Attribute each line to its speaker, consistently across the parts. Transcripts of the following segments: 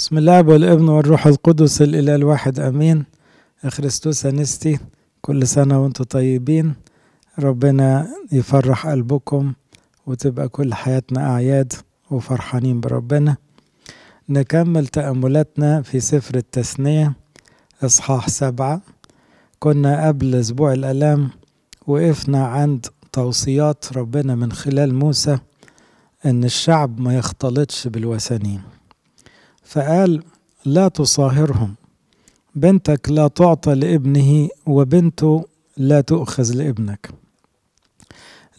Speaker 1: بسم الله والابن والروح القدس الإله الواحد أمين اخرستوس أنستي كل سنة وانتم طيبين ربنا يفرح قلبكم وتبقى كل حياتنا أعياد وفرحانين بربنا نكمل تأملاتنا في سفر التثنية إصحاح سبعة كنا قبل أسبوع الألام وقفنا عند توصيات ربنا من خلال موسى إن الشعب ما يختلطش بالوثنيين فقال لا تصاهرهم بنتك لا تعطى لابنه وبنته لا تؤخذ لابنك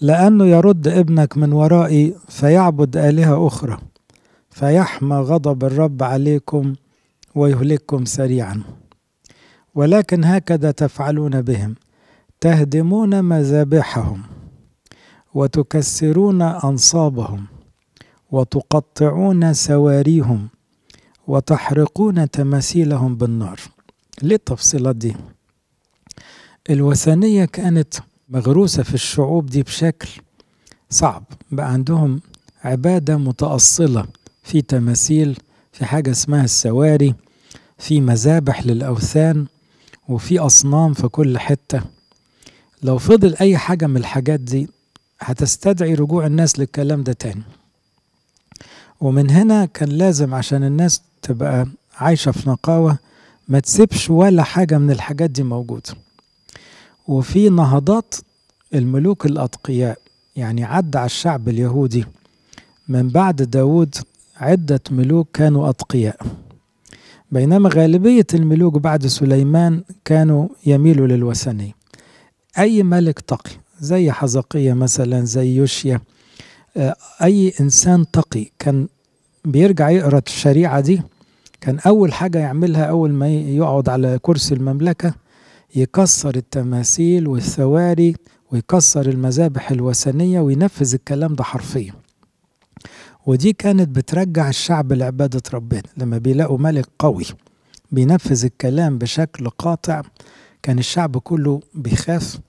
Speaker 1: لأنه يرد ابنك من ورائي فيعبد آلهة أخرى فيحمى غضب الرب عليكم ويهلككم سريعا ولكن هكذا تفعلون بهم تهدمون مذابحهم وتكسرون أنصابهم وتقطعون سواريهم وتحرقون تماثيلهم بالنار ليه التفصيلات دي الوثنية كانت مغروسة في الشعوب دي بشكل صعب بقى عندهم عبادة متأصلة في تماثيل في حاجة اسمها السواري في مذابح للأوثان وفي أصنام في كل حتة لو فضل أي حاجة من الحاجات دي هتستدعي رجوع الناس للكلام ده تاني ومن هنا كان لازم عشان الناس تبقى عايشة في نقاوة ما تسيبش ولا حاجة من الحاجات دي موجودة وفي نهضات الملوك الأتقياء يعني عد على الشعب اليهودي من بعد داود عدة ملوك كانوا أتقياء بينما غالبية الملوك بعد سليمان كانوا يميلوا للوثنية أي ملك تقي زي حزقية مثلا زي يوشيا آه، أي إنسان تقي كان بيرجع يقرأ الشريعة دي كان أول حاجة يعملها أول ما يقعد على كرسي المملكة يكسر التماثيل والثواري ويكسر المذابح الوثنية وينفذ الكلام ده حرفيا ودي كانت بترجع الشعب لعبادة ربنا لما بيلاقوا ملك قوي بينفذ الكلام بشكل قاطع كان الشعب كله بيخاف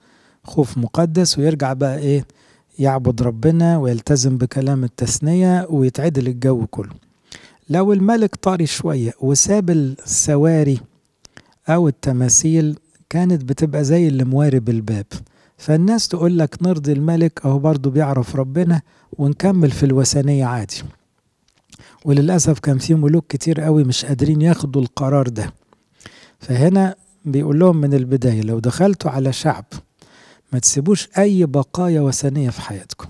Speaker 1: خوف مقدس ويرجع بقى ايه يعبد ربنا ويلتزم بكلام التثنية ويتعدل الجو كله لو الملك طاري شوية وساب السواري أو التماثيل كانت بتبقى زي اللي موارب الباب فالناس تقول لك نرضي الملك أهو برضه بيعرف ربنا ونكمل في الوثنية عادي وللأسف كان في ملوك كتير قوي مش قادرين ياخدوا القرار ده فهنا بيقول لهم من البداية لو دخلتوا على شعب ما تسيبوش أي بقايا وثنية في حياتكم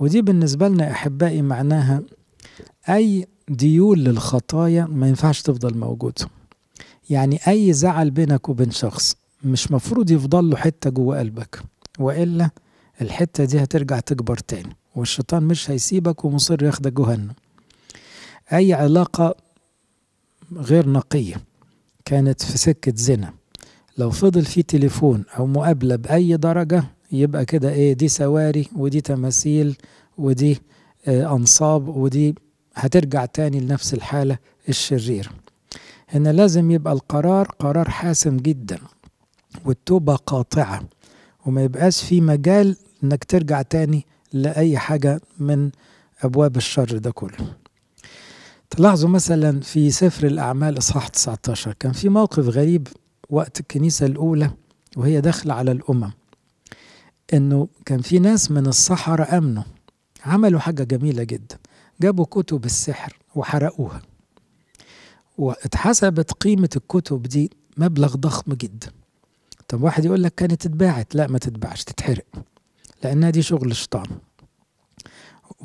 Speaker 1: ودي بالنسبة لنا أحبائي معناها أي ديول للخطايا ما ينفعش تفضل موجوده يعني اي زعل بينك وبين شخص مش مفروض يفضل له حته جوه قلبك والا الحته دي هترجع تكبر تاني والشيطان مش هيسيبك ومصر ياخدك جهنم اي علاقه غير نقيه كانت في سكه زنا لو فضل في تليفون او مقابله باي درجه يبقى كده ايه دي سواري ودي تماثيل ودي آه انصاب ودي هترجع تاني لنفس الحالة الشريرة هنا لازم يبقى القرار قرار حاسم جدا والتوبة قاطعة وما يبقاش في مجال انك ترجع تاني لأي حاجة من أبواب الشر ده كله تلاحظوا مثلا في سفر الأعمال إصحاح 19 كان في موقف غريب وقت الكنيسة الأولى وهي داخلة على الأمم إنه كان في ناس من الصحراء أمنوا عملوا حاجة جميلة جدا جابوا كتب السحر وحرقوها واتحسبت قيمة الكتب دي مبلغ ضخم جدا طب واحد يقول لك كانت اتباعت لا ما تتباعش تتحرق لأنها دي شغل الشيطان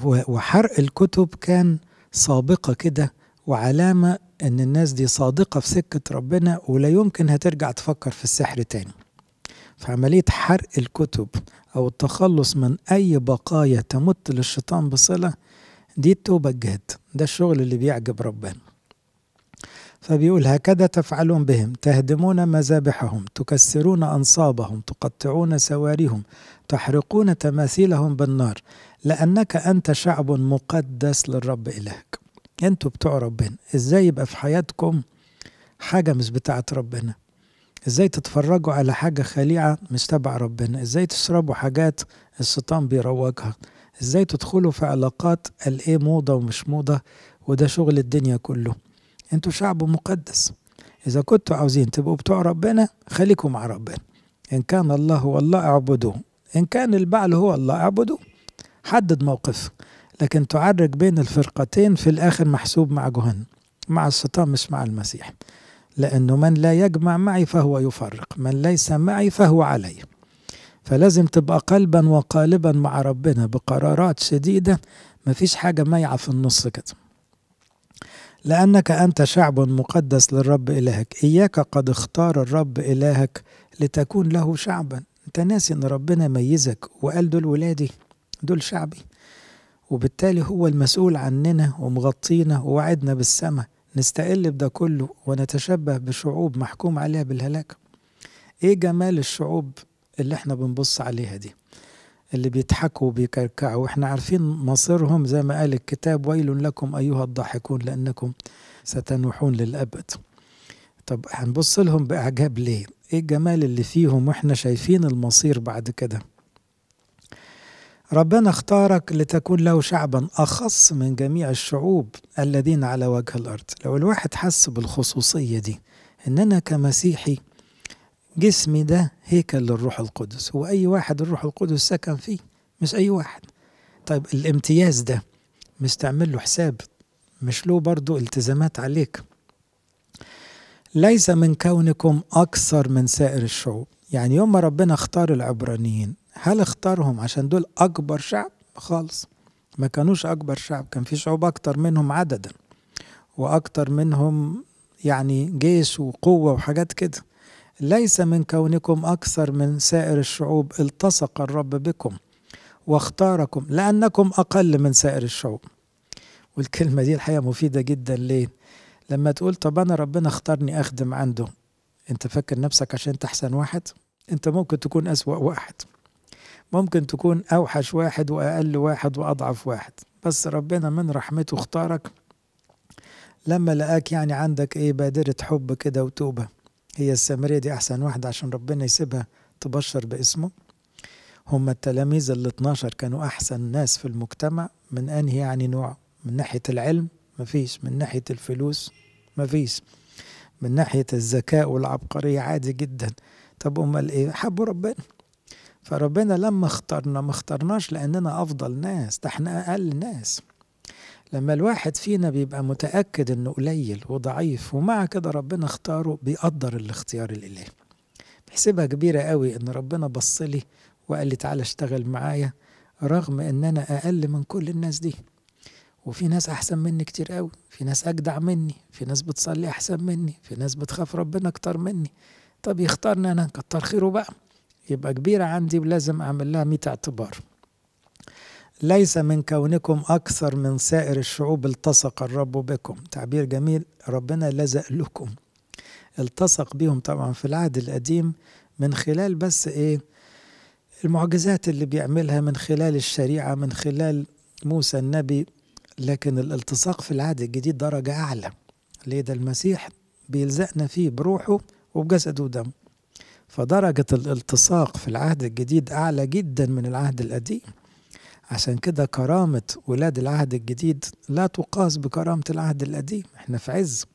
Speaker 1: وحرق الكتب كان سابقة كده وعلامة إن الناس دي صادقة في سكة ربنا ولا يمكن هترجع تفكر في السحر تاني فعملية حرق الكتب أو التخلص من أي بقايا تمت للشيطان بصلة دي التوبة الجهد ده الشغل اللي بيعجب ربنا فبيقول هكذا تفعلون بهم تهدمون مذابحهم تكسرون أنصابهم تقطعون سواريهم تحرقون تماثيلهم بالنار لأنك أنت شعب مقدس للرب إلهك أنتوا بتوع ربنا إزاي يبقى في حياتكم حاجة مش بتاعة ربنا إزاي تتفرجوا على حاجة خليعة مش تبع ربنا إزاي تشربوا حاجات الشيطان بيروجها ازاي تدخلوا في علاقات الايه موضة ومش موضة وده شغل الدنيا كله انتوا شعب مقدس اذا كنتوا عاوزين تبقوا بتوع ربنا خليكم مع ربنا ان كان الله هو الله اعبدوه ان كان البعل هو الله اعبدوه حدد موقفك لكن تعرج بين الفرقتين في الاخر محسوب مع جهنم مع الشيطان مش مع المسيح لانه من لا يجمع معي فهو يفرق من ليس معي فهو علي فلازم تبقى قلبا وقالبا مع ربنا بقرارات شديدة مفيش حاجة مايعة في النص كده لأنك أنت شعب مقدس للرب إلهك إياك قد اختار الرب إلهك لتكون له شعبا أنت ناسي أن ربنا ميزك وقال دول ولادي دول شعبي وبالتالي هو المسؤول عننا ومغطينا ووعدنا بالسماء نستقل بده كله ونتشبه بشعوب محكوم عليها بالهلاك ايه جمال الشعوب اللي احنا بنبص عليها دي اللي بيضحكوا وبيكركعوا واحنا عارفين مصيرهم زي ما قال الكتاب ويل لكم ايها الضاحكون لانكم ستنوحون للابد طب هنبص لهم باعجاب ليه ايه الجمال اللي فيهم واحنا شايفين المصير بعد كده ربنا اختارك لتكون له شعبا اخص من جميع الشعوب الذين على وجه الارض لو الواحد حس بالخصوصيه دي ان انا كمسيحي جسمي ده هيكل للروح القدس هو أي واحد الروح القدس سكن فيه مش أي واحد طيب الامتياز ده مش تعمل له حساب مش له برضو التزامات عليك ليس من كونكم أكثر من سائر الشعوب يعني يوم ما ربنا اختار العبرانيين هل اختارهم عشان دول أكبر شعب خالص ما كانوش أكبر شعب كان في شعوب أكتر منهم عددا وأكتر منهم يعني جيش وقوة وحاجات كده ليس من كونكم أكثر من سائر الشعوب التصق الرب بكم واختاركم لأنكم أقل من سائر الشعوب والكلمة دي الحقيقة مفيدة جدا ليه؟ لما تقول طب أنا ربنا اختارني أخدم عنده أنت فاكر نفسك عشان أنت أحسن واحد؟ أنت ممكن تكون أسوأ واحد ممكن تكون أوحش واحد وأقل واحد وأضعف واحد بس ربنا من رحمته اختارك لما لقاك يعني عندك ايه بادرة حب كده وتوبة هي السامرية دي أحسن واحدة عشان ربنا يسيبها تبشر باسمه هم التلاميذ ال 12 كانوا أحسن ناس في المجتمع من أنهي يعني نوع من ناحية العلم مفيش من ناحية الفلوس مفيش من ناحية الذكاء والعبقرية عادي جدا طب أمال إيه حبوا ربنا فربنا لما اخترنا ما اخترناش لأننا أفضل ناس ده احنا أقل ناس لما الواحد فينا بيبقى متأكد انه قليل وضعيف ومع كده ربنا اختاره بيقدر الاختيار الالهي بحسبها كبيرة قوي ان ربنا بصلي وقال لي تعالى اشتغل معايا رغم ان انا اقل من كل الناس دي وفي ناس احسن مني كتير قوي في ناس اجدع مني في ناس بتصلي احسن مني في ناس بتخاف ربنا اكتر مني طب يختارني انا كتر خيره بقى يبقى كبيرة عندي ولازم اعمل لها ميت اعتبار ليس من كونكم أكثر من سائر الشعوب التصق الرب بكم تعبير جميل ربنا لزق لكم التصق بهم طبعا في العهد القديم من خلال بس إيه المعجزات اللي بيعملها من خلال الشريعة من خلال موسى النبي لكن الالتصاق في العهد الجديد درجة أعلى ليه ده المسيح بيلزقنا فيه بروحه وبجسده ودمه فدرجة الالتصاق في العهد الجديد أعلى جدا من العهد القديم عشان كده كرامة ولاد العهد الجديد لا تقاس بكرامة العهد القديم احنا في عز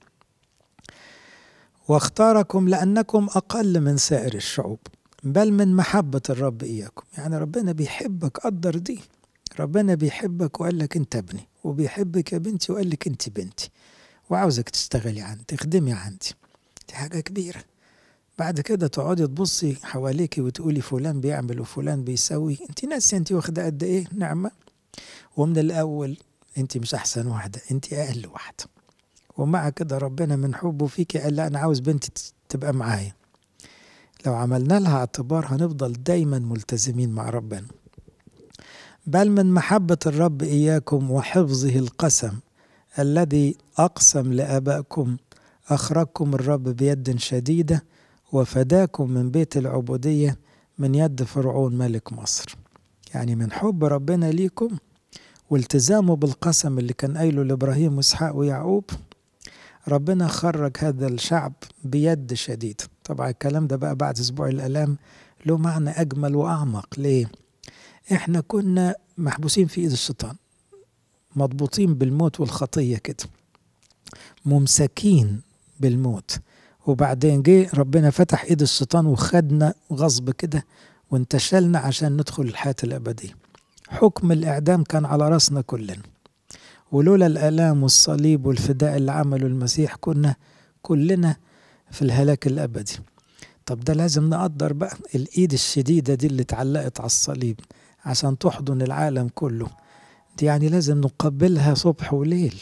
Speaker 1: واختاركم لأنكم أقل من سائر الشعوب بل من محبة الرب إياكم يعني ربنا بيحبك قدر دي ربنا بيحبك وقال لك انت ابني وبيحبك يا بنتي وقال لك انت بنتي وعاوزك تشتغلي عندي تخدمي عندي دي حاجة كبيرة بعد كده تقعدي تبصي حواليك وتقولي فلان بيعمل وفلان بيسوي انت ناسي انت واخده قد ايه نعمه ومن الاول انت مش احسن واحده انت اقل واحده ومع كده ربنا من حبه فيك قال لا انا عاوز بنتي تبقى معايا لو عملنا لها اعتبار هنفضل دايما ملتزمين مع ربنا بل من محبة الرب إياكم وحفظه القسم الذي أقسم لآبائكم أخرجكم الرب بيد شديدة وفداكم من بيت العبودية من يد فرعون ملك مصر يعني من حب ربنا ليكم والتزامه بالقسم اللي كان قايله لإبراهيم وإسحاق ويعقوب ربنا خرج هذا الشعب بيد شديدة طبعا الكلام ده بقى بعد أسبوع الآلام له معنى أجمل وأعمق ليه؟ إحنا كنا محبوسين في إيد الشيطان مضبوطين بالموت والخطية كده ممسكين بالموت وبعدين جه ربنا فتح ايد الشيطان وخدنا غصب كده وانتشلنا عشان ندخل الحياة الأبدية حكم الإعدام كان على راسنا كلنا ولولا الآلام والصليب والفداء اللي عمله المسيح كنا كلنا في الهلاك الأبدي طب ده لازم نقدر بقى الإيد الشديدة دي اللي اتعلقت على الصليب عشان تحضن العالم كله دي يعني لازم نقبلها صبح وليل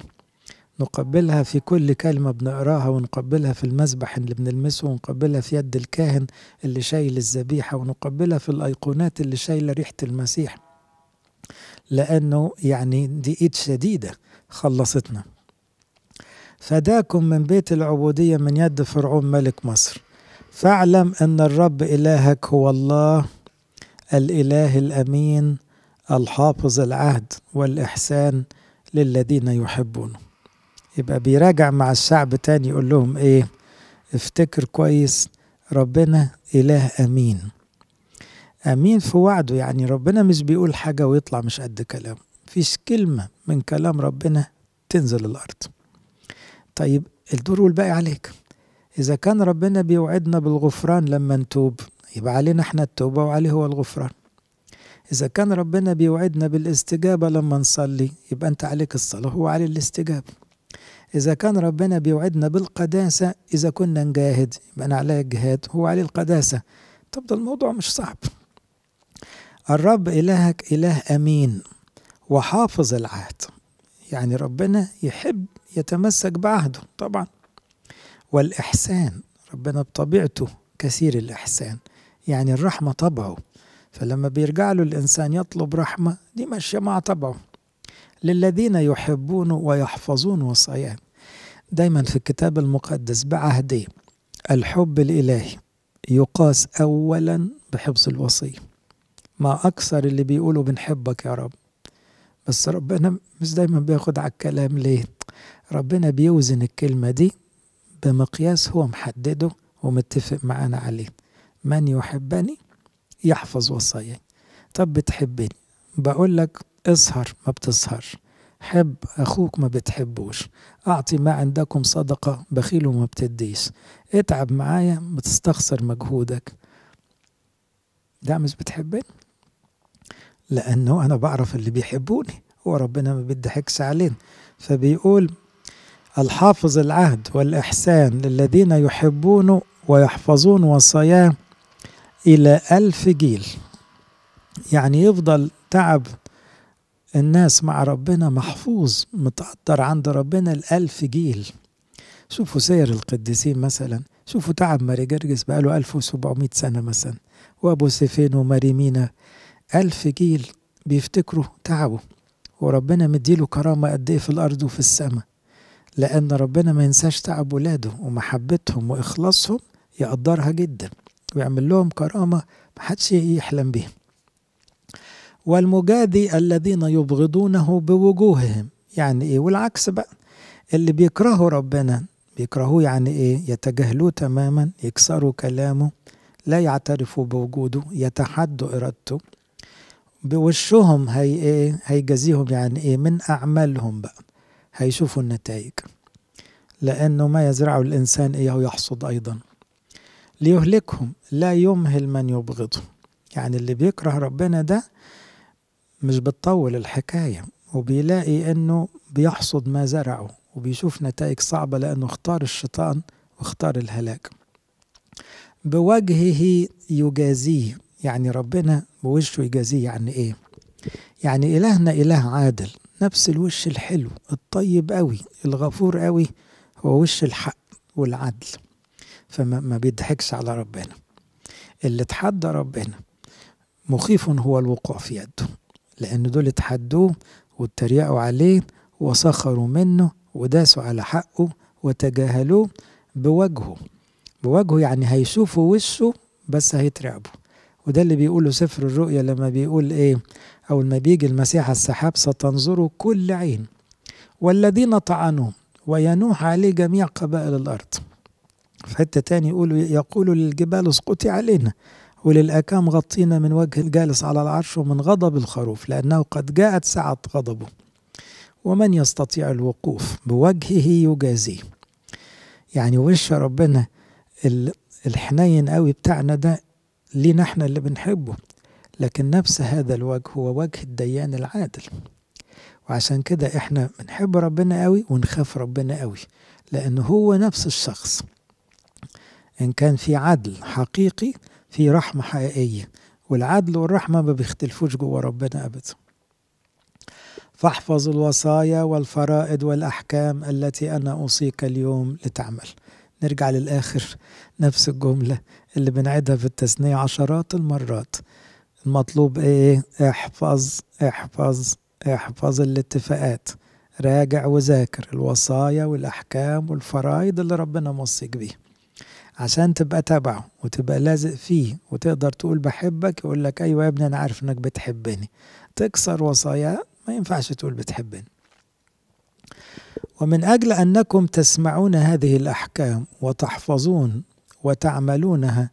Speaker 1: نقبلها في كل كلمة بنقراها ونقبلها في المسبح اللي بنلمسه ونقبلها في يد الكاهن اللي شايل الذبيحة ونقبلها في الأيقونات اللي شايلة ريحة المسيح لأنه يعني دي إيد شديدة خلصتنا فداكم من بيت العبودية من يد فرعون ملك مصر فاعلم أن الرب إلهك هو الله الإله الأمين الحافظ العهد والإحسان للذين يحبونه يبقى بيراجع مع الشعب تاني يقول لهم ايه افتكر كويس ربنا اله امين امين في وعده يعني ربنا مش بيقول حاجه ويطلع مش قد كلام مفيش كلمه من كلام ربنا تنزل الارض طيب الدور والباقي عليك اذا كان ربنا بيوعدنا بالغفران لما نتوب يبقى علينا احنا التوبه وعليه هو الغفران إذا كان ربنا بيوعدنا بالاستجابة لما نصلي يبقى أنت عليك الصلاة هو عليه الاستجابة إذا كان ربنا بيوعدنا بالقداسة إذا كنا نجاهد يبقى أنا الجهاد هو عليه القداسة طب ده الموضوع مش صعب الرب إلهك إله أمين وحافظ العهد يعني ربنا يحب يتمسك بعهده طبعا والإحسان ربنا بطبيعته كثير الإحسان يعني الرحمة طبعه فلما بيرجع له الإنسان يطلب رحمة دي ماشية مع طبعه للذين يحبون ويحفظون وصاياهم دايما في الكتاب المقدس بعهدي الحب الإلهي يقاس أولا بحفظ الوصية ما أكثر اللي بيقولوا بنحبك يا رب بس ربنا مش دايما بياخد على الكلام ليه ربنا بيوزن الكلمة دي بمقياس هو محدده ومتفق معانا عليه من يحبني يحفظ وصاياي طب بتحبني بقول لك اسهر ما بتسهر حب أخوك ما بتحبوش أعطي ما عندكم صدقة بخيل وما بتديش اتعب معايا بتستخسر مجهودك ده مش بتحبني لأنه أنا بعرف اللي بيحبوني وربنا ما بيضحكش علينا فبيقول الحافظ العهد والإحسان للذين يحبونه ويحفظون وصاياه إلى ألف جيل يعني يفضل تعب الناس مع ربنا محفوظ متقدر عند ربنا الألف جيل شوفوا سير القديسين مثلا شوفوا تعب ماري جرجس بقاله 1700 سنة مثلا وأبو سيفين وماري مينا ألف جيل بيفتكروا تعبه وربنا مديله كرامة قد إيه في الأرض وفي السماء لأن ربنا ما ينساش تعب ولاده ومحبتهم وإخلاصهم يقدرها جدا ويعمل لهم كرامة محدش يحلم بيها والمجادي الذين يبغضونه بوجوههم يعني ايه والعكس بقى اللي بيكرهوا ربنا بيكرهوه يعني ايه يتجاهلوه تماما يكسروا كلامه لا يعترفوا بوجوده يتحدوا ارادته بوشهم هي ايه هيجازيهم يعني ايه من اعمالهم بقى هيشوفوا النتائج لانه ما يزرعه الانسان ايه يحصد ايضا ليهلكهم لا يمهل من يبغضه يعني اللي بيكره ربنا ده مش بتطول الحكاية وبيلاقي أنه بيحصد ما زرعه وبيشوف نتائج صعبة لأنه اختار الشيطان واختار الهلاك بوجهه يجازيه يعني ربنا بوشه يجازيه يعني إيه يعني إلهنا إله عادل نفس الوش الحلو الطيب قوي الغفور قوي هو وش الحق والعدل فما بيضحكش على ربنا اللي تحدى ربنا مخيف هو الوقوع في يده لأن دول اتحدوه واتريقوا عليه وسخروا منه وداسوا على حقه وتجاهلوه بوجهه بوجهه يعني هيشوفوا وشه بس هيترعبوا وده اللي بيقوله سفر الرؤيا لما بيقول ايه اول ما بيجي المسيح السحاب ستنظر كل عين والذين طعنوه وينوح عليه جميع قبائل الارض في حته تاني يقول يقول للجبال اسقطي علينا وللأكام غطينا من وجه الجالس على العرش ومن غضب الخروف لأنه قد جاءت ساعة غضبه ومن يستطيع الوقوف بوجهه يجازيه يعني وش ربنا الحنين قوي بتاعنا ده لينا احنا اللي بنحبه لكن نفس هذا الوجه هو وجه الديان العادل وعشان كده احنا بنحب ربنا قوي ونخاف ربنا قوي لأن هو نفس الشخص إن كان في عدل حقيقي في رحمة حقيقية والعدل والرحمة ما بيختلفوش جوه ربنا أبدا فاحفظ الوصايا والفرائض والأحكام التي أنا أوصيك اليوم لتعمل نرجع للآخر نفس الجملة اللي بنعدها في التثنية عشرات المرات المطلوب إيه احفظ احفظ احفظ الاتفاقات راجع وذاكر الوصايا والأحكام والفرائض اللي ربنا موصيك بيه عشان تبقى تبعه وتبقى لازق فيه وتقدر تقول بحبك يقول لك ايوه يا ابني انا عارف انك بتحبني تكسر وصاياه ما ينفعش تقول بتحبني ومن اجل انكم تسمعون هذه الاحكام وتحفظون وتعملونها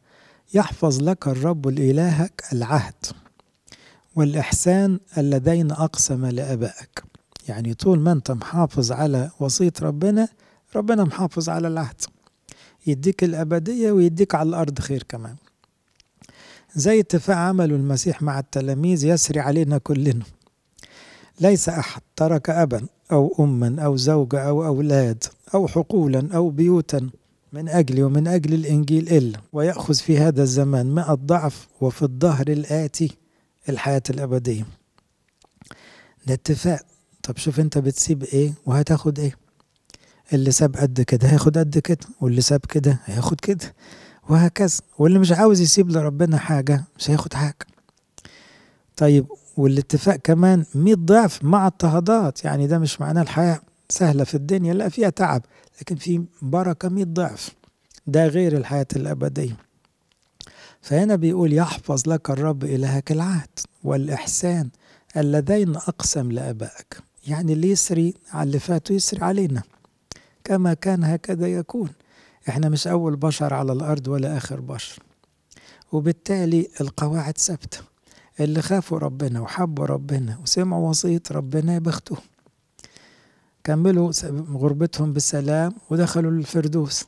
Speaker 1: يحفظ لك الرب الإلهك العهد والاحسان اللذين اقسم لابائك يعني طول ما انت محافظ على وصيه ربنا ربنا محافظ على العهد يديك الأبدية ويديك على الأرض خير كمان زي اتفاق عمله المسيح مع التلاميذ يسري علينا كلنا ليس أحد ترك أبا أو أما أو زوجة أو أولاد أو حقولا أو بيوتا من أجلي ومن أجل الإنجيل إلا ويأخذ في هذا الزمان مئة ضعف وفي الظهر الآتي الحياة الأبدية ده اتفاق طب شوف انت بتسيب ايه وهتاخد ايه اللي ساب قد كده هياخد قد كده واللي ساب كده هياخد كده وهكذا واللي مش عاوز يسيب لربنا حاجة مش هياخد حاجة طيب والاتفاق كمان مئة ضعف مع اضطهادات يعني ده مش معناه الحياة سهلة في الدنيا لا فيها تعب لكن في بركة مئة ضعف ده غير الحياة الأبدية فهنا بيقول يحفظ لك الرب إلهك العهد والإحسان اللذين أقسم لأبائك يعني اللي يسري على اللي فات يسري علينا كما كان هكذا يكون احنا مش أول بشر على الأرض ولا آخر بشر وبالتالي القواعد ثابتة اللي خافوا ربنا وحبوا ربنا وسمعوا وصية ربنا بختهم كملوا غربتهم بسلام ودخلوا الفردوس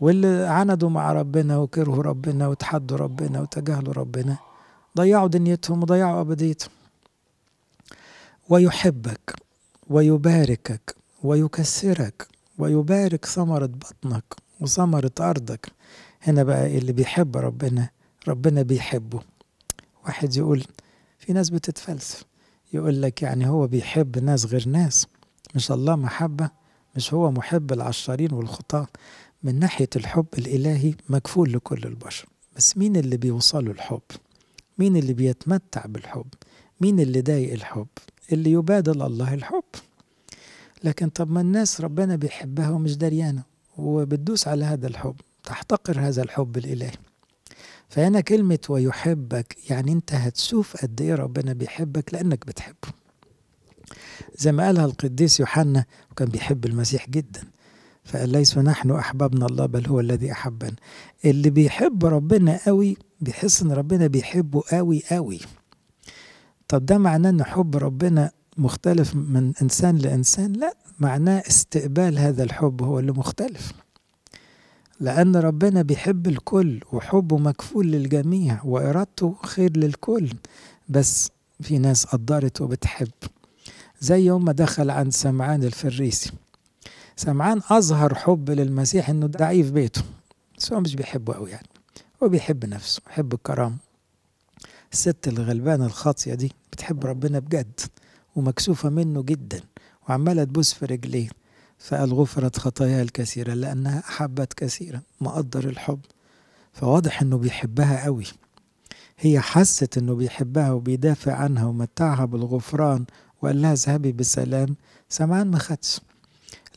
Speaker 1: واللي عندوا مع ربنا وكرهوا ربنا وتحدوا ربنا وتجاهلوا ربنا ضيعوا دنيتهم وضيعوا أبديتهم ويحبك ويباركك ويكسرك ويبارك ثمرة بطنك وثمرة أرضك هنا بقى اللي بيحب ربنا ربنا بيحبه واحد يقول في ناس بتتفلسف يقول لك يعني هو بيحب ناس غير ناس مش الله محبة مش هو محب العشرين والخطاة من ناحية الحب الإلهي مكفول لكل البشر بس مين اللي بيوصله الحب مين اللي بيتمتع بالحب مين اللي ضايق الحب اللي يبادل الله الحب لكن طب ما الناس ربنا بيحبها ومش دريانة وبتدوس على هذا الحب تحتقر هذا الحب الإلهي فهنا كلمة ويحبك يعني أنت هتشوف قد إيه ربنا بيحبك لأنك بتحبه زي ما قالها القديس يوحنا وكان بيحب المسيح جدا فقال ليس نحن أحببنا الله بل هو الذي أحبنا اللي بيحب ربنا قوي بيحس إن ربنا بيحبه قوي قوي طب ده معناه إن حب ربنا مختلف من انسان لانسان لا معناه استقبال هذا الحب هو اللي مختلف لأن ربنا بيحب الكل وحبه مكفول للجميع وإرادته خير للكل بس في ناس قدرت وبتحب زي يوم ما دخل عن سمعان الفريسي سمعان أظهر حب للمسيح إنه ضعيف بيته بس هو مش بيحبه أوي يعني هو بيحب نفسه بيحب الكرامة الست الغلبانة الخاطية دي بتحب ربنا بجد ومكسوفة منه جدا وعمالة تبوس في رجليه فقال غفرت خطاياها الكثيرة لأنها أحبت كثيرا مقدر الحب فواضح أنه بيحبها قوي هي حست أنه بيحبها وبيدافع عنها ومتعها بالغفران وقال لها اذهبي بسلام سمعان ما خدش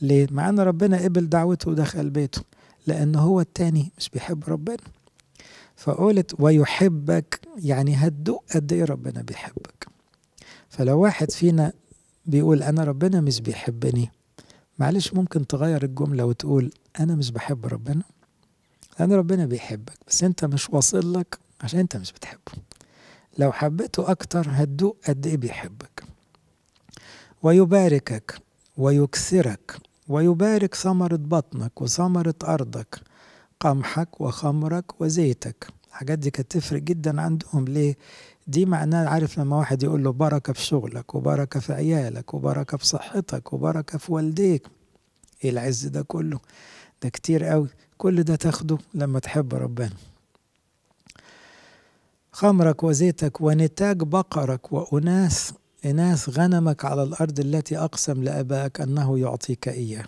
Speaker 1: ليه؟ مع أن ربنا قبل دعوته ودخل بيته لأن هو التاني مش بيحب ربنا فقلت ويحبك يعني هتدوق قد إيه ربنا بيحبك فلو واحد فينا بيقول أنا ربنا مش بيحبني معلش ممكن تغير الجملة وتقول أنا مش بحب ربنا لأن ربنا بيحبك بس أنت مش واصل لك عشان أنت مش بتحبه لو حبيته أكتر هتدوق قد إيه بيحبك ويباركك ويكسرك ويبارك ثمرة بطنك وثمرة أرضك قمحك وخمرك وزيتك الحاجات دي كانت تفرق جدا عندهم ليه دي معناه عارف لما واحد يقول له بركة في شغلك وبركة في عيالك وبركة في صحتك وبركة في والديك ايه العز ده كله ده كتير قوي كل ده تاخده لما تحب ربنا خمرك وزيتك ونتاج بقرك وأناس إناث غنمك على الأرض التي أقسم لأبائك أنه يعطيك إياه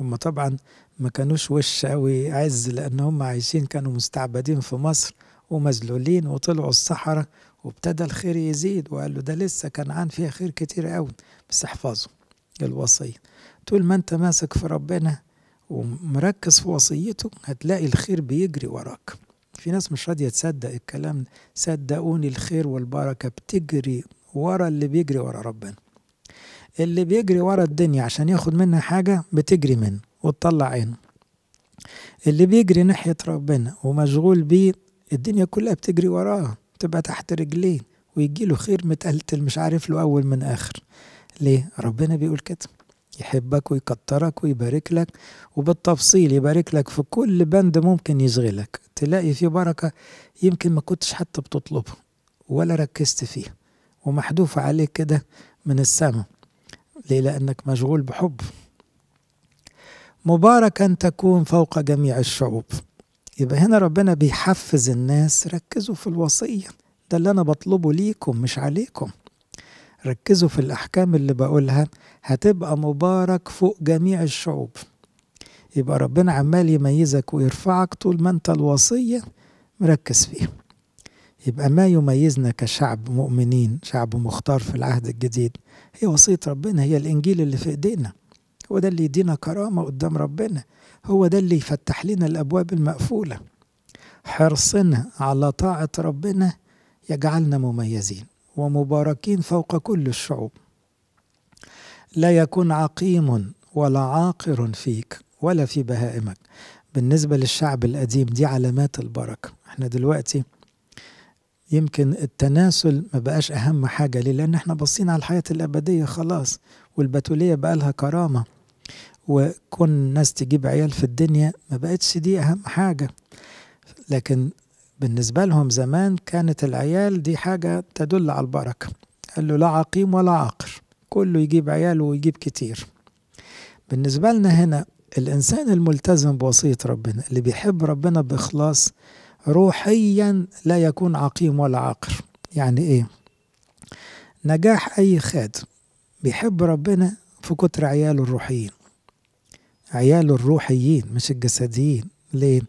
Speaker 1: هم طبعا ما كانوش وش قوي عز لأن هم عايشين كانوا مستعبدين في مصر ومذلولين وطلعوا الصحراء وابتدى الخير يزيد وقال له ده لسه كنعان فيها خير كتير قوي بس احفظه الوصية طول ما انت ماسك في ربنا ومركز في وصيته هتلاقي الخير بيجري وراك في ناس مش راضية تصدق الكلام صدقوني الخير والبركة بتجري ورا اللي بيجري ورا ربنا اللي بيجري ورا الدنيا عشان ياخد منها حاجة بتجري منه وتطلع عينه اللي بيجري ناحية ربنا ومشغول بيه الدنيا كلها بتجري وراه تبقى تحت رجليه ويجيله خير متقلتل مش عارف له أول من آخر ليه؟ ربنا بيقول كده يحبك ويكترك ويبارك لك وبالتفصيل يبارك لك في كل بند ممكن يشغلك تلاقي فيه بركة يمكن ما كنتش حتى بتطلبها ولا ركزت فيها ومحدوفة عليك كده من السماء ليه لأنك مشغول بحب مباركا تكون فوق جميع الشعوب يبقى هنا ربنا بيحفز الناس ركزوا في الوصية ده اللي أنا بطلبه ليكم مش عليكم ركزوا في الأحكام اللي بقولها هتبقى مبارك فوق جميع الشعوب يبقى ربنا عمال يميزك ويرفعك طول ما أنت الوصية مركز فيها يبقى ما يميزنا كشعب مؤمنين شعب مختار في العهد الجديد هي وصية ربنا هي الإنجيل اللي في إيدينا هو ده اللي يدينا كرامة قدام ربنا هو ده اللي يفتح لنا الأبواب المقفولة حرصنا على طاعة ربنا يجعلنا مميزين ومباركين فوق كل الشعوب لا يكون عقيم ولا عاقر فيك ولا في بهائمك بالنسبة للشعب القديم دي علامات البركة احنا دلوقتي يمكن التناسل ما بقاش أهم حاجة ليه لأن احنا باصين على الحياة الأبدية خلاص والبتولية بقى لها كرامة وكون الناس تجيب عيال في الدنيا ما بقتش دي أهم حاجة لكن بالنسبة لهم زمان كانت العيال دي حاجة تدل على البركة قال له لا عقيم ولا عاقر كله يجيب عيال ويجيب كتير بالنسبة لنا هنا الإنسان الملتزم بوصية ربنا اللي بيحب ربنا بإخلاص روحيا لا يكون عقيم ولا عاقر يعني إيه نجاح أي خادم بيحب ربنا في كتر عياله الروحيين عياله الروحيين مش الجسديين ليه؟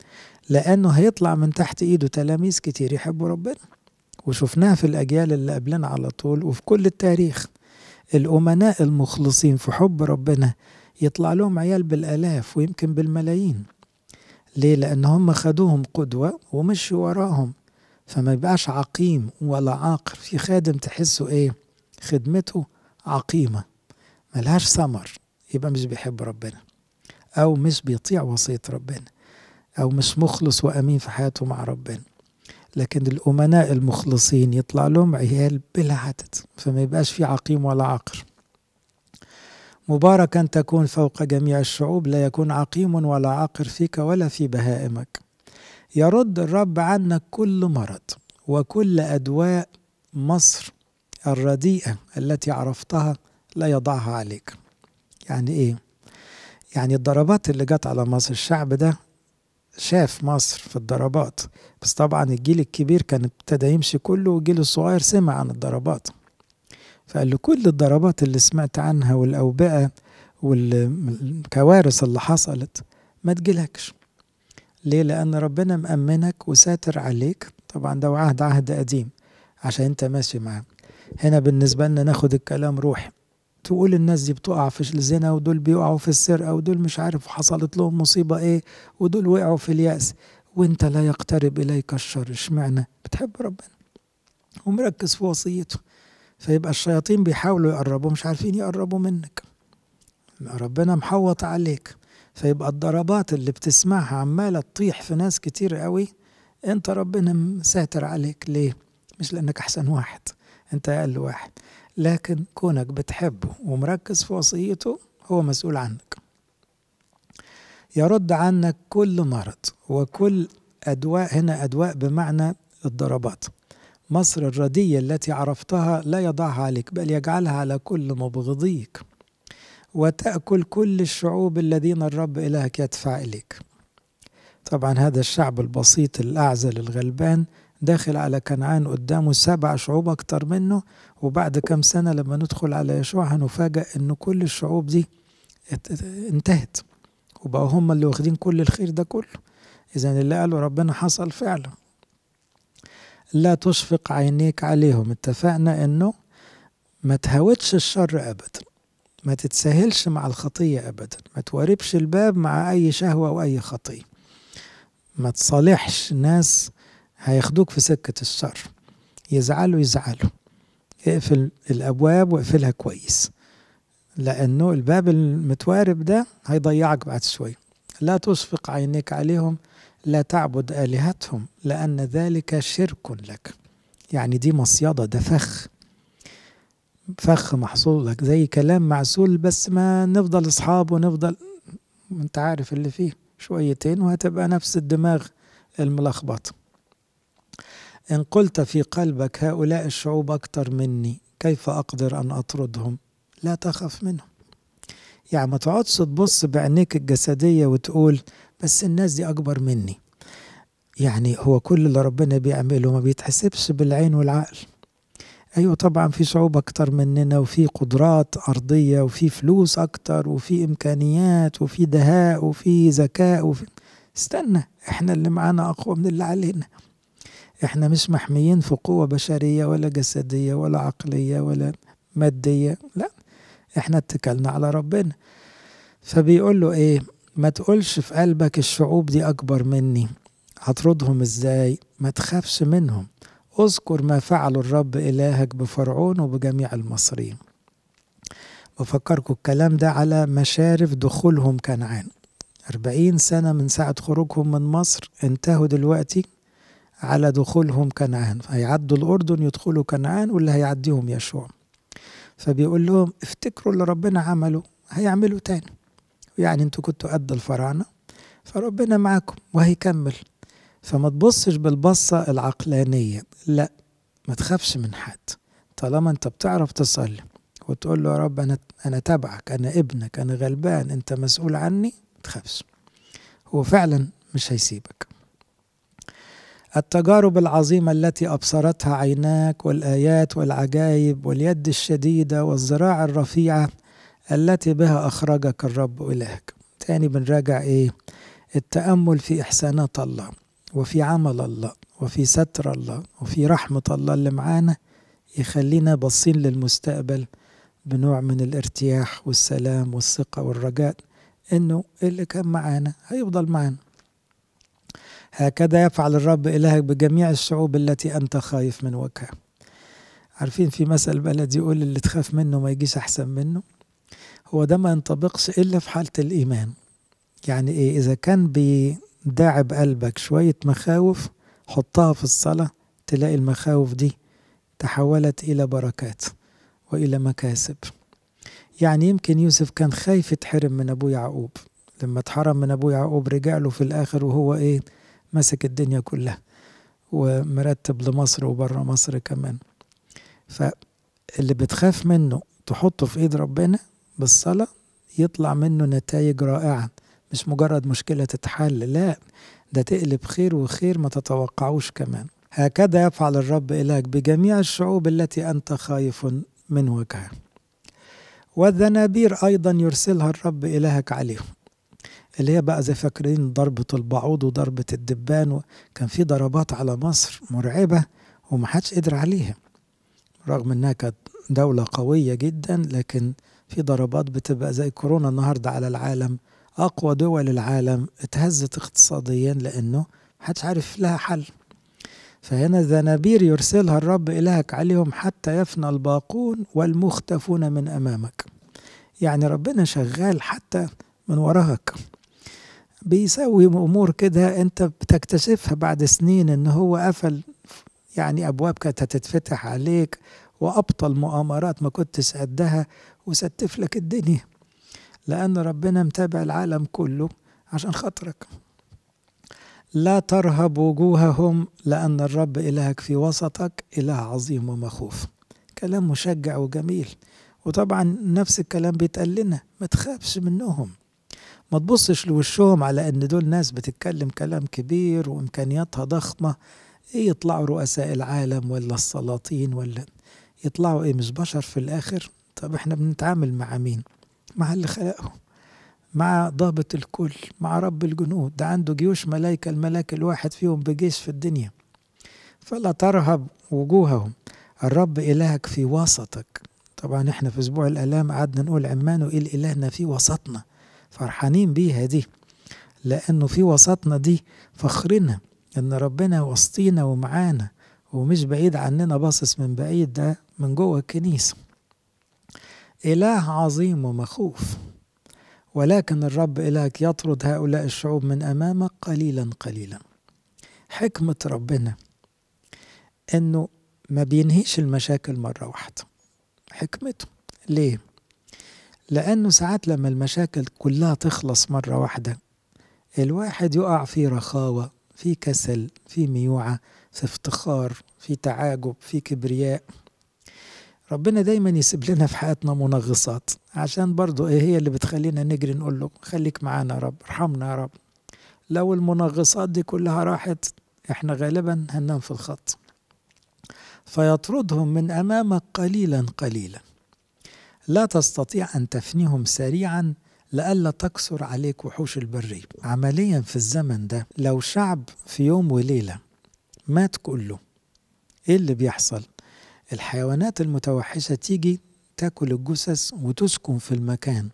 Speaker 1: لأنه هيطلع من تحت إيده تلاميذ كتير يحبوا ربنا وشفناها في الأجيال اللي قبلنا على طول وفي كل التاريخ الأمناء المخلصين في حب ربنا يطلع لهم عيال بالآلاف ويمكن بالملايين ليه؟ لأن هم خدوهم قدوة ومشوا وراهم فما يبقاش عقيم ولا عاقر في خادم تحسه إيه؟ خدمته عقيمة ملهاش ثمر يبقى مش بيحب ربنا أو مش بيطيع وصية ربنا أو مش مخلص وأمين في حياته مع ربنا لكن الأمناء المخلصين يطلع لهم عيال بلا عدد فما يبقاش في عقيم ولا عقر مبارك أن تكون فوق جميع الشعوب لا يكون عقيم ولا عاقر فيك ولا في بهائمك يرد الرب عنك كل مرض وكل أدواء مصر الرديئة التي عرفتها لا يضعها عليك يعني إيه يعني الضربات اللي جت على مصر الشعب ده شاف مصر في الضربات بس طبعا الجيل الكبير كان ابتدى يمشي كله والجيل الصغير سمع عن الضربات فقال له كل الضربات اللي سمعت عنها والأوبئة والكوارث اللي حصلت ما تجيلكش ليه لأن ربنا مأمنك وساتر عليك طبعا ده وعهد عهد قديم عشان انت ماشي معاه هنا بالنسبة لنا ناخد الكلام روحي تقول الناس دي بتقع في الزنا ودول بيقعوا في السرقة ودول مش عارف حصلت لهم مصيبة ايه ودول وقعوا في اليأس وانت لا يقترب اليك الشر اشمعنى بتحب ربنا ومركز في وصيته فيبقى الشياطين بيحاولوا يقربوا مش عارفين يقربوا منك ربنا محوط عليك فيبقى الضربات اللي بتسمعها عمالة تطيح في ناس كتير قوي انت ربنا ساتر عليك ليه مش لانك احسن واحد انت اقل واحد لكن كونك بتحبه ومركز في وصيته هو مسؤول عنك يرد عنك كل مرض وكل أدواء هنا أدواء بمعنى الضربات مصر الردية التي عرفتها لا يضعها عليك بل يجعلها على كل مبغضيك وتأكل كل الشعوب الذين الرب إلهك يدفع إليك طبعا هذا الشعب البسيط الأعزل الغلبان داخل على كنعان قدامه سبع شعوب أكتر منه وبعد كم سنة لما ندخل على يشوع هنفاجأ إن كل الشعوب دي انتهت وبقوا هم اللي واخدين كل الخير ده كله إذا اللي قاله ربنا حصل فعلا لا تشفق عينيك عليهم اتفقنا إنه ما تهاوتش الشر أبدا ما تتساهلش مع الخطية أبدا ما تواربش الباب مع أي شهوة وأي خطية ما تصالحش ناس هياخدوك في سكة الشر يزعلوا يزعلوا اقفل الأبواب واقفلها كويس لأنه الباب المتوارب ده هيضيعك بعد شوية لا تشفق عينيك عليهم لا تعبد آلهتهم لأن ذلك شرك لك يعني دي مصيدة ده فخ فخ محصول لك زي كلام معسول بس ما نفضل أصحاب ونفضل انت عارف اللي فيه شويتين وهتبقى نفس الدماغ الملخبطه إن قلت في قلبك هؤلاء الشعوب أكثر مني كيف أقدر أن أطردهم لا تخف منهم يعني ما تقعدش تبص بعينيك الجسدية وتقول بس الناس دي أكبر مني يعني هو كل اللي ربنا بيعمله ما بيتحسبش بالعين والعقل ايوه طبعا في شعوب اكتر مننا وفي قدرات ارضيه وفي فلوس اكتر وفي امكانيات وفي دهاء وفي ذكاء وفي استنى احنا اللي معانا اقوى من اللي علينا احنا مش محميين في قوة بشرية ولا جسدية ولا عقلية ولا مادية لا احنا اتكلنا على ربنا فبيقول له ايه ما تقولش في قلبك الشعوب دي اكبر مني هطردهم ازاي ما تخافش منهم اذكر ما فعل الرب الهك بفرعون وبجميع المصريين بفكركم الكلام ده على مشارف دخولهم كنعان أربعين سنة من ساعة خروجهم من مصر انتهوا دلوقتي على دخولهم كنعان هيعدوا الأردن يدخلوا كنعان واللي هيعديهم يشوع فبيقول لهم افتكروا اللي ربنا عمله هيعمله تاني يعني انتوا كنتوا قد الفراعنة فربنا معاكم وهيكمل فما تبصش بالبصة العقلانية لا ما تخافش من حد طالما انت بتعرف تصلي وتقول له يا رب انا انا تبعك انا ابنك انا غلبان انت مسؤول عني ما تخافش هو فعلا مش هيسيبك التجارب العظيمة التي أبصرتها عيناك والآيات والعجائب واليد الشديدة والذراع الرفيعة التي بها أخرجك الرب إلهك تاني بنراجع إيه التأمل في إحسانات الله وفي عمل الله وفي ستر الله وفي رحمة الله اللي معانا يخلينا باصين للمستقبل بنوع من الارتياح والسلام والثقة والرجاء إنه اللي كان معانا هيفضل معانا هكذا يفعل الرب إلهك بجميع الشعوب التي أنت خايف من وجهها عارفين في مثل بلدي يقول اللي تخاف منه ما يجيش أحسن منه هو ده ما ينطبقش إلا في حالة الإيمان يعني إيه إذا كان بداعب قلبك شوية مخاوف حطها في الصلاة تلاقي المخاوف دي تحولت إلى بركات وإلى مكاسب يعني يمكن يوسف كان خايف يتحرم من أبو يعقوب لما اتحرم من أبو يعقوب رجع له في الآخر وهو إيه مسك الدنيا كلها ومرتب لمصر وبره مصر كمان فاللي بتخاف منه تحطه في ايد ربنا بالصلاة يطلع منه نتائج رائعة مش مجرد مشكلة تتحل لا ده تقلب خير وخير ما تتوقعوش كمان هكذا يفعل الرب إلهك بجميع الشعوب التي أنت خايف من وجهها والذنابير أيضا يرسلها الرب إلهك عليهم اللي هي بقى زي فاكرين ضربة البعوض وضربة الدبان كان في ضربات على مصر مرعبة ومحدش قدر عليها رغم انها كانت دولة قوية جدا لكن في ضربات بتبقى زي كورونا النهاردة على العالم أقوى دول العالم اتهزت اقتصاديا لأنه محدش عارف لها حل فهنا ذنابير يرسلها الرب إلهك عليهم حتى يفنى الباقون والمختفون من أمامك يعني ربنا شغال حتى من وراك بيسوي امور كده انت بتكتشفها بعد سنين ان هو قفل يعني ابواب كانت هتتفتح عليك وابطل مؤامرات ما كنتش قدها وستف لك الدنيا لان ربنا متابع العالم كله عشان خاطرك لا ترهب وجوههم لأن الرب إلهك في وسطك إله عظيم ومخوف كلام مشجع وجميل وطبعا نفس الكلام بيتقال لنا ما تخافش منهم ما تبصش لوشهم على ان دول ناس بتتكلم كلام كبير وامكانياتها ضخمه ايه يطلعوا رؤساء العالم ولا السلاطين ولا يطلعوا ايه مش بشر في الاخر طب احنا بنتعامل مع مين مع اللي خلقهم مع ضابط الكل مع رب الجنود ده عنده جيوش ملايكة الملاك الواحد فيهم بجيش في الدنيا فلا ترهب وجوههم الرب إلهك في وسطك طبعا احنا في أسبوع الآلام قعدنا نقول عمانه إيه إلهنا في وسطنا فرحانين بيها دي لأنه في وسطنا دي فخرنا إن ربنا وسطينا ومعانا ومش بعيد عننا باصص من بعيد ده من جوه الكنيسة إله عظيم ومخوف ولكن الرب إلهك يطرد هؤلاء الشعوب من أمامك قليلا قليلا حكمة ربنا إنه ما بينهيش المشاكل مرة واحدة حكمته ليه؟ لأنه ساعات لما المشاكل كلها تخلص مرة واحدة الواحد يقع في رخاوة في كسل في ميوعة في افتخار في تعاجب في كبرياء ربنا دايما يسيب لنا في حياتنا منغصات عشان برضو ايه هي اللي بتخلينا نجري نقول له خليك معانا يا رب ارحمنا يا رب لو المنغصات دي كلها راحت احنا غالبا هننام في الخط فيطردهم من امامك قليلا قليلا لا تستطيع أن تفنيهم سريعا لئلا تكثر عليك وحوش البرية عمليا في الزمن ده لو شعب في يوم وليلة مات كله ايه اللي بيحصل الحيوانات المتوحشة تيجي تاكل الجثث وتسكن في المكان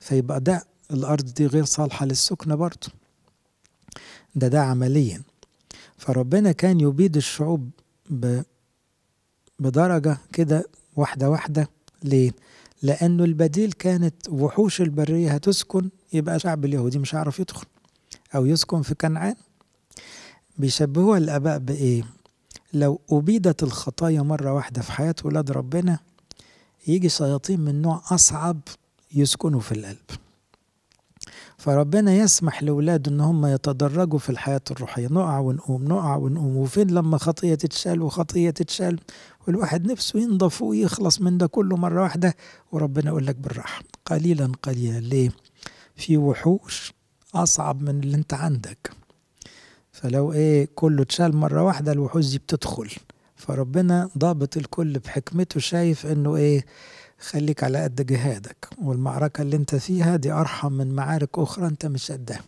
Speaker 1: فيبقى ده الأرض دي غير صالحة للسكن برضه ده ده عمليا فربنا كان يبيد الشعوب ب... بدرجة كده واحدة واحدة ليه؟ لأنه البديل كانت وحوش البرية هتسكن يبقى شعب اليهودي مش هيعرف يدخل أو يسكن في كنعان بيشبهوها الآباء بإيه؟ لو أبيدت الخطايا مرة واحدة في حياة ولاد ربنا يجي شياطين من نوع أصعب يسكنوا في القلب فربنا يسمح لولاده ان هم يتدرجوا في الحياه الروحيه نقع ونقوم نقع ونقوم وفين لما خطيه تتشال وخطيه تتشال والواحد نفسه ينضف ويخلص من ده كله مرة واحدة وربنا يقول لك بالراحة قليلا قليلا ليه في وحوش أصعب من اللي أنت عندك فلو إيه كله اتشال مرة واحدة الوحوش دي بتدخل فربنا ضابط الكل بحكمته شايف إنه إيه خليك على قد جهادك والمعركة اللي أنت فيها دي أرحم من معارك أخرى أنت مش قدها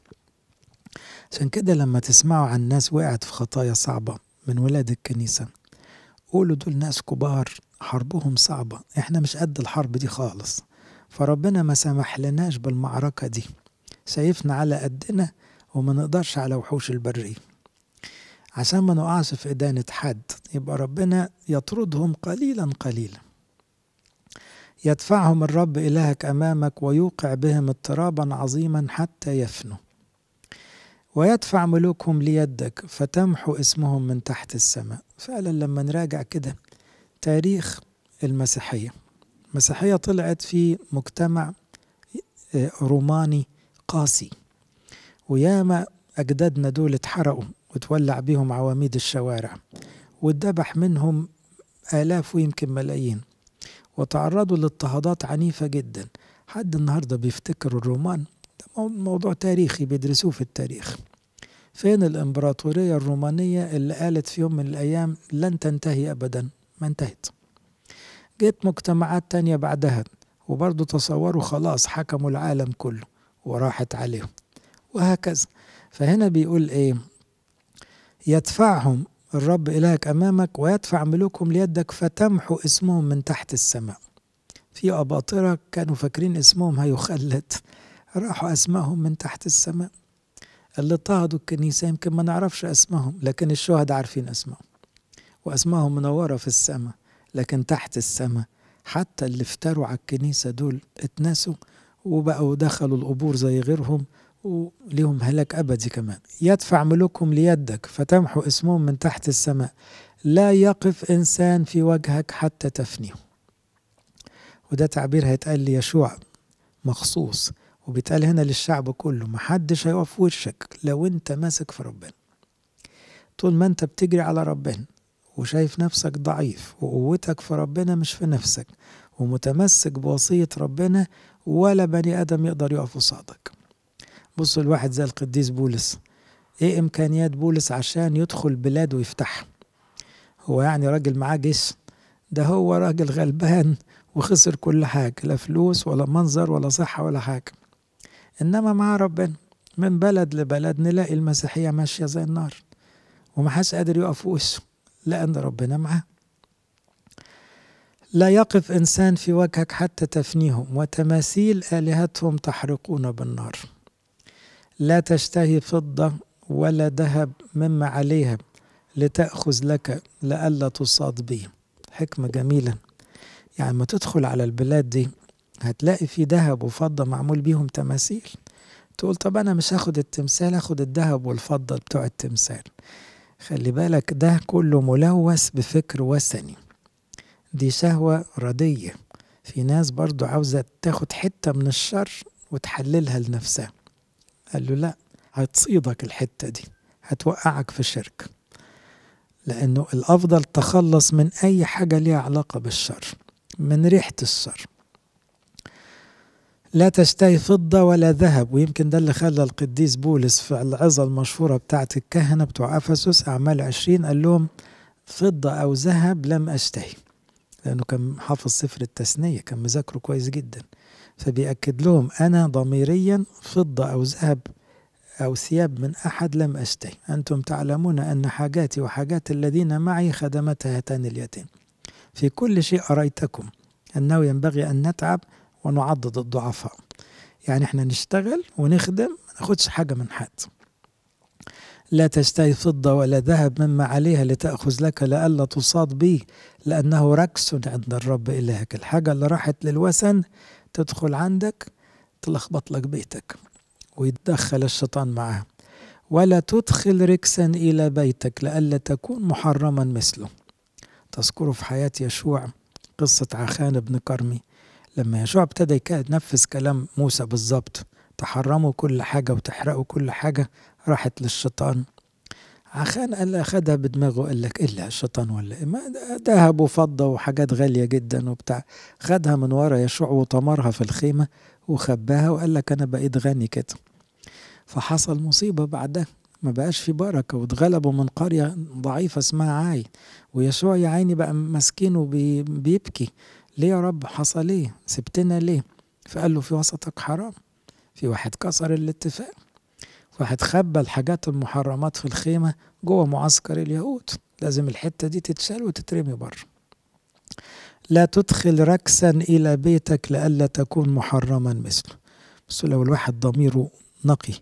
Speaker 1: عشان كده لما تسمعوا عن ناس وقعت في خطايا صعبة من ولاد الكنيسة بيقولوا دول ناس كبار حربهم صعبة احنا مش قد الحرب دي خالص فربنا ما سمح لناش بالمعركة دي سيفنا على قدنا وما نقدرش على وحوش البرية عشان ما نقعش في إدانة حد يبقى ربنا يطردهم قليلا قليلا يدفعهم الرب إلهك أمامك ويوقع بهم اضطرابا عظيما حتى يفنوا ويدفع ملوكهم ليدك فتمحو اسمهم من تحت السماء فعلا لما نراجع كده تاريخ المسيحية المسيحية طلعت في مجتمع آه، روماني قاسي وياما أجدادنا دول اتحرقوا وتولع بيهم عواميد الشوارع واتذبح منهم آلاف ويمكن ملايين وتعرضوا لاضطهادات عنيفة جدا حد النهاردة بيفتكر الرومان موضوع تاريخي بيدرسوه في التاريخ فين الإمبراطورية الرومانية اللي قالت في يوم من الأيام لن تنتهي أبدا ما انتهت جت مجتمعات تانية بعدها وبرضه تصوروا خلاص حكموا العالم كله وراحت عليهم وهكذا فهنا بيقول ايه يدفعهم الرب إلهك أمامك ويدفع ملوكهم ليدك فتمحو اسمهم من تحت السماء في أباطرة كانوا فاكرين اسمهم هيخلد راحوا أسمائهم من تحت السماء اللي اضطهدوا الكنيسة يمكن ما نعرفش أسمائهم لكن الشهداء عارفين أسمائهم وأسمائهم منورة في السماء لكن تحت السماء حتى اللي افتروا على الكنيسة دول اتنسوا وبقوا دخلوا القبور زي غيرهم وليهم هلاك أبدي كمان يدفع ملوكهم ليدك فتمحو اسمهم من تحت السماء لا يقف إنسان في وجهك حتى تفنيه وده تعبير هيتقال ليشوع مخصوص وبيتقال هنا للشعب كله محدش هيقف في وشك لو انت ماسك في ربنا طول ما انت بتجري على ربنا وشايف نفسك ضعيف وقوتك في ربنا مش في نفسك ومتمسك بوصية ربنا ولا بني آدم يقدر يقف قصادك بص الواحد زي القديس بولس ايه امكانيات بولس عشان يدخل بلاد ويفتحها هو يعني راجل معاه جيش ده هو راجل غلبان وخسر كل حاجة لا فلوس ولا منظر ولا صحة ولا حاجة إنما مع ربنا من بلد لبلد نلاقي المسيحية ماشية زي النار ومحدش قادر يقف في وشه لأن ربنا معاه لا يقف إنسان في وجهك حتى تفنيهم وتماثيل آلهتهم تحرقون بالنار لا تشتهي فضة ولا ذهب مما عليها لتأخذ لك لئلا تصاد به حكمة جميلة يعني ما تدخل على البلاد دي هتلاقي في ذهب وفضة معمول بيهم تماثيل تقول طب أنا مش هاخد التمثال هاخد الذهب والفضة بتوع التمثال خلي بالك ده كله ملوث بفكر وثني دي شهوة ردية في ناس برضو عاوزة تاخد حتة من الشر وتحللها لنفسها قال له لا هتصيدك الحتة دي هتوقعك في شرك لأنه الأفضل تخلص من أي حاجة ليها علاقة بالشر من ريحة الشر لا تشتهي فضة ولا ذهب ويمكن ده اللي خلى القديس بولس في العظة المشهورة بتاعت الكهنة بتوع أفسس أعمال عشرين قال لهم فضة أو ذهب لم أشتهي لأنه كان حافظ سفر التثنية كان مذاكره كويس جدا فبيأكد لهم أنا ضميريا فضة أو ذهب أو ثياب من أحد لم أشتهي أنتم تعلمون أن حاجاتي وحاجات الذين معي خدمت هاتان اليتين في كل شيء أريتكم أنه ينبغي أن نتعب ونعضد الضعفاء يعني احنا نشتغل ونخدم ما ناخدش حاجة من حد لا تشتري فضة ولا ذهب مما عليها لتأخذ لك لئلا تصاد به لأنه ركس عند الرب إلهك الحاجة اللي راحت للوثن تدخل عندك تلخبط لك بيتك ويتدخل الشيطان معاها ولا تدخل ركسا إلى بيتك لئلا تكون محرما مثله تذكروا في حياة يشوع قصة عخان بن كرمي لما يشوع ابتدى ينفذ كلام موسى بالظبط تحرموا كل حاجة وتحرقوا كل حاجة راحت للشيطان عشان قال أخدها بدماغه قال لك إلا الشيطان ولا إيه؟ ما ذهب وفضة وحاجات غالية جدا وبتاع خدها من ورا يشوع وطمرها في الخيمة وخباها وقال لك أنا بقيت غني كده فحصل مصيبة بعدها ما بقاش في بركة واتغلبوا من قرية ضعيفة اسمها عاي ويسوع يا عيني بقى مسكين وبيبكي ليه يا رب حصل ايه سبتنا ليه فقال له في وسطك حرام في واحد كسر الاتفاق واحد خبى الحاجات المحرمات في الخيمة جوه معسكر اليهود لازم الحتة دي تتشال وتترمي بره لا تدخل ركسا إلى بيتك لئلا تكون محرما مثله بس لو الواحد ضميره نقي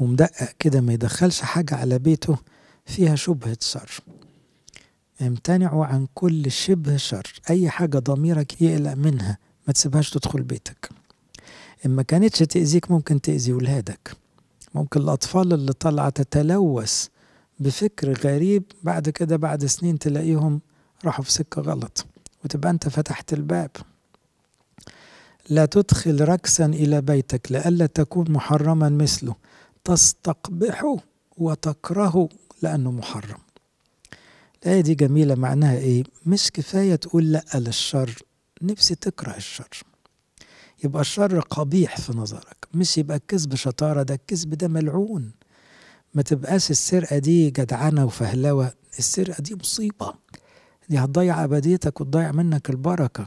Speaker 1: ومدقق كده ما يدخلش حاجة على بيته فيها شبهة شر امتنعوا عن كل شبه شر أي حاجة ضميرك يقلق منها ما تسيبهاش تدخل بيتك إما كانتش تأذيك ممكن تأذي ولادك ممكن الأطفال اللي طالعة تتلوث بفكر غريب بعد كده بعد سنين تلاقيهم راحوا في سكة غلط وتبقى أنت فتحت الباب لا تدخل ركسا إلى بيتك لألا تكون محرما مثله تستقبحه وتكرهه لأنه محرم الآية دي جميلة معناها إيه؟ مش كفاية تقول لأ للشر نفسي تكره الشر يبقى الشر قبيح في نظرك مش يبقى الكذب شطارة ده الكذب ده ملعون ما تبقاش السرقة دي جدعنة وفهلوة السرقة دي مصيبة دي هتضيع أبديتك وتضيع منك البركة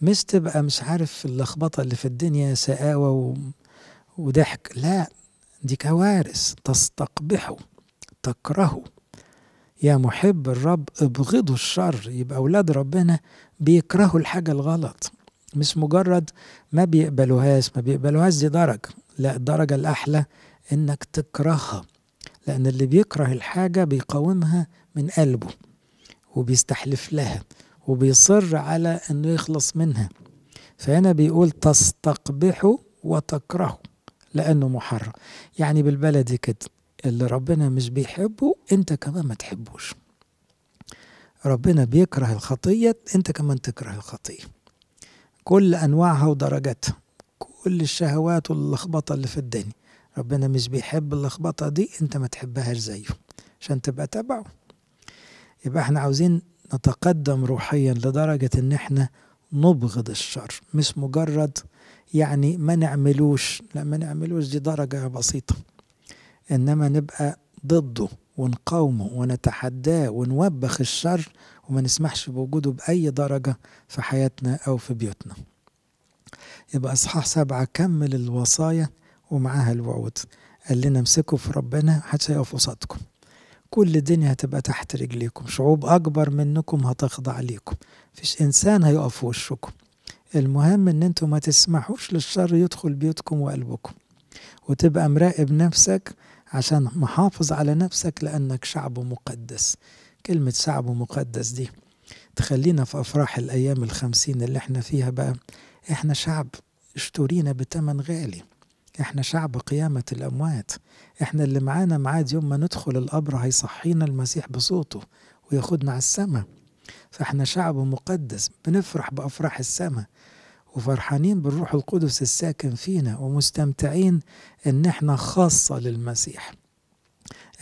Speaker 1: مش تبقى مش عارف اللخبطة اللي في الدنيا سقاوة و... وضحك لا دي كوارث تستقبحه تكرهه يا محب الرب ابغضوا الشر يبقى أولاد ربنا بيكرهوا الحاجة الغلط مش مجرد ما بيقبلوهاش ما بيقبلوهاش دي درجة لا الدرجة الأحلى إنك تكرهها لأن اللي بيكره الحاجة بيقاومها من قلبه وبيستحلف لها وبيصر على انه يخلص منها فهنا بيقول تستقبحه وتكرهه لانه محرم يعني بالبلدي كده اللي ربنا مش بيحبه انت كمان ما تحبوش ربنا بيكره الخطية انت كمان تكره الخطية كل انواعها ودرجاتها كل الشهوات واللخبطة اللي في الدنيا ربنا مش بيحب اللخبطة دي انت ما تحبهاش زيه عشان تبقى تبعه يبقى احنا عاوزين نتقدم روحيا لدرجة ان احنا نبغض الشر مش مجرد يعني ما نعملوش لا ما نعملوش دي درجة بسيطة انما نبقى ضده ونقاومه ونتحداه ونوبخ الشر وما نسمحش بوجوده بأي درجة في حياتنا أو في بيوتنا يبقى إصحاح سبعة كمل الوصايا ومعاها الوعود قال لنا امسكوا في ربنا محدش هيقف قصادكم كل الدنيا هتبقى تحت رجليكم شعوب أكبر منكم هتخضع ليكم مفيش إنسان هيقف في وشكم المهم إن انتوا ما تسمحوش للشر يدخل بيوتكم وقلبكم وتبقى مراقب نفسك عشان محافظ على نفسك لأنك شعب مقدس كلمة شعب مقدس دي تخلينا في أفراح الأيام الخمسين اللي احنا فيها بقى احنا شعب اشترينا بتمن غالي احنا شعب قيامة الأموات احنا اللي معانا معاد يوم ما ندخل القبر هيصحينا المسيح بصوته وياخدنا على السماء فاحنا شعب مقدس بنفرح بأفراح السماء وفرحانين بالروح القدس الساكن فينا ومستمتعين ان احنا خاصة للمسيح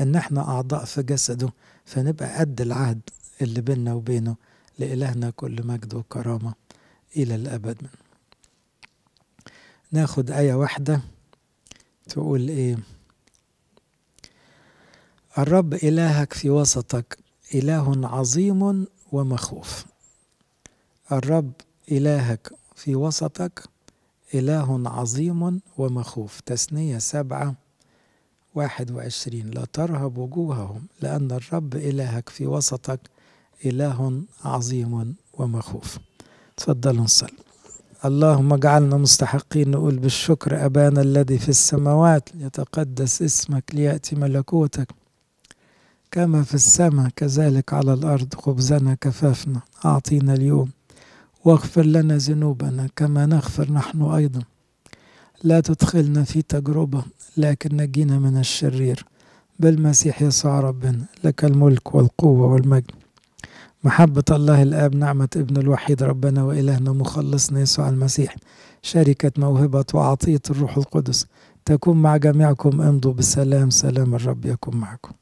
Speaker 1: ان احنا اعضاء في جسده فنبقى قد العهد اللي بيننا وبينه لإلهنا كل مجد وكرامة إلى الأبد من. ناخد آية واحدة تقول إيه الرب إلهك في وسطك إله عظيم ومخوف الرب إلهك في وسطك إله عظيم ومخوف تثنية سبعة واحد وعشرين لا ترهب وجوههم لأن الرب إلهك في وسطك إله عظيم ومخوف تفضلوا نصلي اللهم اجعلنا مستحقين نقول بالشكر أبانا الذي في السماوات يتقدس اسمك ليأتي ملكوتك كما في السماء كذلك على الأرض خبزنا كفافنا أعطينا اليوم واغفر لنا ذنوبنا كما نغفر نحن أيضا لا تدخلنا في تجربة لكن نجينا من الشرير بالمسيح يسوع ربنا لك الملك والقوة والمجد محبة الله الآب نعمة ابن الوحيد ربنا وإلهنا مخلصنا يسوع المسيح شركة موهبة وعطية الروح القدس تكون مع جميعكم امضوا بسلام سلام الرب يكون معكم